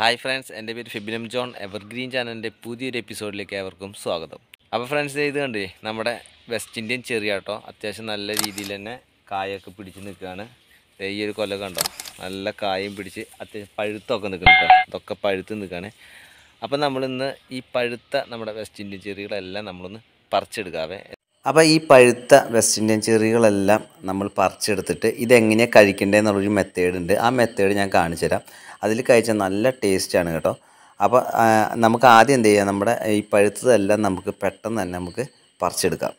hi friends എൻ്റെ പേര് ഫിബിനം John evergreen ചാനലിൻ്റെ പുതിയൊരു എപ്പിസോഡിലേക്ക് ഏവർക്കും സ്വാഗതം അപ്പോൾ ഫ്രണ്ട്സ് ഇത് കണ്ടേ നമ്മുടെ വെസ്റ്റ് ഇന്ത്യൻ ചെറിയാട്ടോ അത്യാവശ്യം നല്ല രീതിയിൽ തന്നെ കായൊക്കെ പിടിച്ച് നിൽക്കുകയാണ് ഈ ഒരു കൊല കണ്ടോ നല്ല കായും പിടിച്ച് അത്യാവശ്യം പഴുത്തൊക്കെ നിൽക്കുന്നുണ്ടോ ഇതൊക്കെ പഴുത്ത് നിൽക്കുകയാണ് അപ്പോൾ നമ്മളിന്ന് ഈ പഴുത്ത നമ്മുടെ വെസ്റ്റ് ഇന്ത്യൻ ചെറികളെല്ലാം നമ്മളൊന്ന് പറിച്ചെടുക്കാവേ അപ്പോൾ ഈ പഴുത്ത വെസ്റ്റ് ഇന്ത്യൻ ചെറികളെല്ലാം നമ്മൾ പറിച്ചെടുത്തിട്ട് ഇതെങ്ങനെയാണ് കഴിക്കേണ്ടതെന്നുള്ളൊരു മെത്തേഡ് ഉണ്ട് ആ മെത്തേഡ് ഞാൻ കാണിച്ചു തരാം അതിൽ കഴിച്ചാൽ നല്ല ടേസ്റ്റാണ് കേട്ടോ അപ്പോൾ നമുക്ക് ആദ്യം എന്ത് ചെയ്യാം നമ്മുടെ ഈ പഴുത്തതെല്ലാം നമുക്ക് പെട്ടെന്ന് തന്നെ നമുക്ക് പറിച്ചെടുക്കാം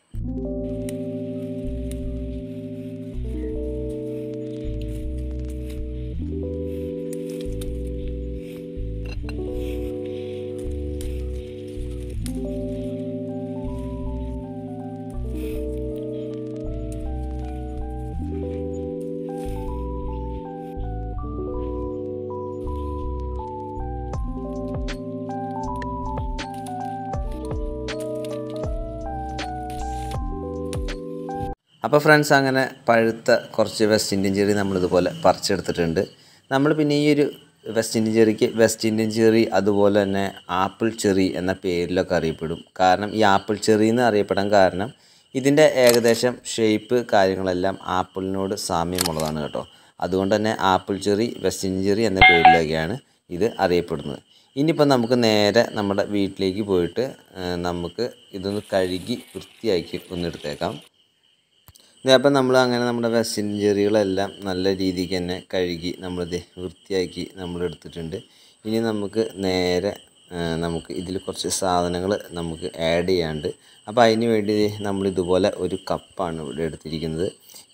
അപ്പോൾ ഫ്രണ്ട്സ് അങ്ങനെ പഴുത്ത കുറച്ച് വെസ്റ്റ് ഇന്ത്യൻ ചെറി നമ്മളിതുപോലെ പറിച്ചെടുത്തിട്ടുണ്ട് നമ്മൾ പിന്നെ ഈ ഒരു വെസ്റ്റ് ഇന്ത്യൻ ചെറിക്ക് വെസ്റ്റ് ഇന്ത്യൻ ചെറി അതുപോലെ തന്നെ ആപ്പിൾ ചെറി എന്ന പേരിലൊക്കെ അറിയപ്പെടും കാരണം ഈ ആപ്പിൾ ചെറി എന്ന് അറിയപ്പെടാൻ കാരണം ഇതിൻ്റെ ഏകദേശം ഷേപ്പ് കാര്യങ്ങളെല്ലാം ആപ്പിളിനോട് സാമ്യമുള്ളതാണ് കേട്ടോ അതുകൊണ്ട് തന്നെ apple cherry West Indian cherry എന്ന പേരിലൊക്കെയാണ് ഇത് അറിയപ്പെടുന്നത് ഇനിയിപ്പോൾ നമുക്ക് നേരെ നമ്മുടെ വീട്ടിലേക്ക് പോയിട്ട് നമുക്ക് ഇതൊന്ന് കഴുകി വൃത്തിയാക്കി ഒന്നെടുത്തേക്കാം അപ്പം നമ്മൾ അങ്ങനെ നമ്മുടെ വെസ്റ്റിഞ്ചറികളെല്ലാം നല്ല രീതിക്ക് തന്നെ കഴുകി നമ്മളിത് വൃത്തിയാക്കി നമ്മൾ എടുത്തിട്ടുണ്ട് ഇനി നമുക്ക് നേരെ നമുക്ക് ഇതിൽ കുറച്ച് സാധനങ്ങൾ നമുക്ക് ആഡ് ചെയ്യാണ്ട് അപ്പോൾ അതിന് വേണ്ടി നമ്മൾ ഇതുപോലെ ഒരു കപ്പാണ് ഇവിടെ എടുത്തിരിക്കുന്നത്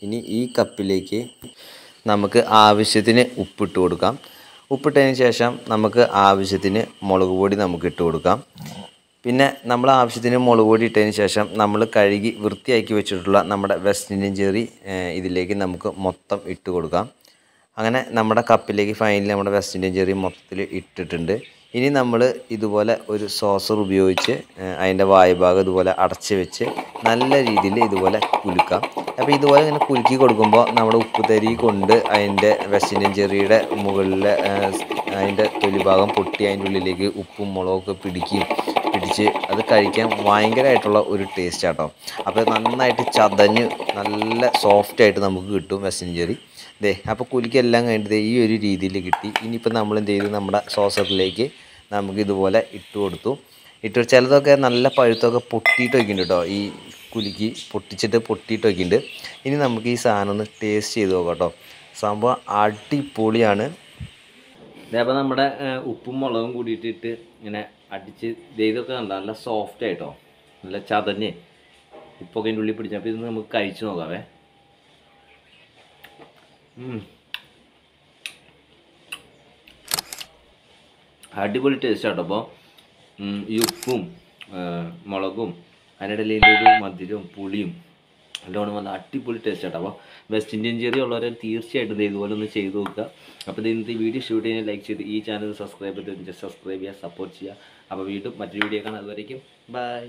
ഇനി ഈ കപ്പിലേക്ക് നമുക്ക് ആവശ്യത്തിന് ഉപ്പിട്ട് കൊടുക്കാം ഉപ്പിട്ടതിന് ശേഷം നമുക്ക് ആവശ്യത്തിന് മുളക് പൊടി നമുക്ക് ഇട്ട് കൊടുക്കാം പിന്നെ നമ്മൾ ആവശ്യത്തിന് മുളക് പൊടി ഇട്ടതിന് ശേഷം നമ്മൾ കഴുകി വൃത്തിയാക്കി വെച്ചിട്ടുള്ള നമ്മുടെ വെസ്റ്റ് ഇന്ത്യൻ ചെറി ഇതിലേക്ക് നമുക്ക് മൊത്തം ഇട്ട് കൊടുക്കാം അങ്ങനെ നമ്മുടെ കപ്പിലേക്ക് ഫൈനലി നമ്മുടെ വെസ്റ്റ് ഇന്ത്യൻ ചെറി മൊത്തത്തിൽ ഇട്ടിട്ടുണ്ട് ഇനി നമ്മൾ ഇതുപോലെ ഒരു സോസർ ഉപയോഗിച്ച് അതിൻ്റെ വായുഭാഗം ഇതുപോലെ അടച്ച് വെച്ച് നല്ല രീതിയിൽ ഇതുപോലെ കുലുക്കാം അപ്പോൾ ഇതുപോലെ ഇങ്ങനെ കുലുക്കി കൊടുക്കുമ്പോൾ നമ്മുടെ തരി കൊണ്ട് അതിൻ്റെ വെസ്റ്റ് ഇന്ത്യൻ ചെറിയുടെ മുകളിലെ അതിൻ്റെ തൊലിഭാഗം പൊട്ടി അതിൻ്റെ ഉള്ളിലേക്ക് ഉപ്പും മുളകൊക്കെ പിടിക്കുകയും പിടിച്ച് അത് കഴിക്കാൻ ഭയങ്കരമായിട്ടുള്ള ഒരു ടേസ്റ്റ് ആട്ടോ അപ്പോൾ നന്നായിട്ട് ചതഞ്ഞ് നല്ല സോഫ്റ്റായിട്ട് നമുക്ക് കിട്ടും മെസ്സഞ്ചറി ദേ അപ്പോൾ കുലിക്കെല്ലാം കഴിഞ്ഞിട്ട് ഈ ഒരു രീതിയിൽ കിട്ടി ഇനിയിപ്പോൾ നമ്മൾ എന്ത് ചെയ്തു നമ്മുടെ സോസറിലേക്ക് നമുക്ക് ഇതുപോലെ ഇട്ട് കൊടുത്തു ഇട്ട് ചിലതൊക്കെ നല്ല പഴുത്തൊക്കെ പൊട്ടിയിട്ട് വയ്ക്കുന്നുണ്ട് ഈ കുലുക്കി പൊട്ടിച്ചിട്ട് പൊട്ടിയിട്ട് വയ്ക്കുന്നുണ്ട് ഇനി നമുക്ക് ഈ സാധനം ഒന്ന് ടേസ്റ്റ് ചെയ്ത് നോക്കാം കേട്ടോ സംഭവം അടിപൊളിയാണ് അപ്പോൾ നമ്മുടെ ഉപ്പും മുളകും കൂടിയിട്ടിട്ട് ഇങ്ങനെ അടിച്ച് ഇതൊക്കെ കണ്ടോ നല്ല സോഫ്റ്റ് ആയിട്ടോ നല്ല ചതഞ്ഞ് ഉപ്പൊക്കെ അതിൻ്റെ ഉള്ളിൽ പിടിച്ചപ്പോൾ ഇത് നമുക്ക് കഴിച്ചു നോക്കാവേ അടിപൊളി ടേസ്റ്റ് ആട്ടോ അപ്പോൾ ഈ ഉപ്പും മുളകും അതിനിടയിൽ ഒരു മധുരവും പുളിയും ലോണം വന്ന അടിപൊളി ടേസ്റ്റ് ആട്ടോ അപ്പോൾ വെസ്റ്റ് ഇന്ത്യൻ ചെറിയ ഉള്ളവരെ തീർച്ചയായിട്ടും ഇതുപോലെ ഒന്ന് ചെയ്ത് നോക്കുക അപ്പോൾ ഇന്നത്തെ വീഡിയോ ഷൂട്ട് ചെയ്യാൻ ലൈക്ക് ചെയ്ത് ഈ ചാനൽ സബ്സ്ക്രൈബ് ചെയ്ത് സബ്സ്ക്രൈബ് ചെയ്യുക സപ്പോർട്ട് ചെയ്യുക അപ്പോൾ വീണ്ടും മറ്റൊരു വീഡിയോ കാണാം അതുവരേക്കും ബൈ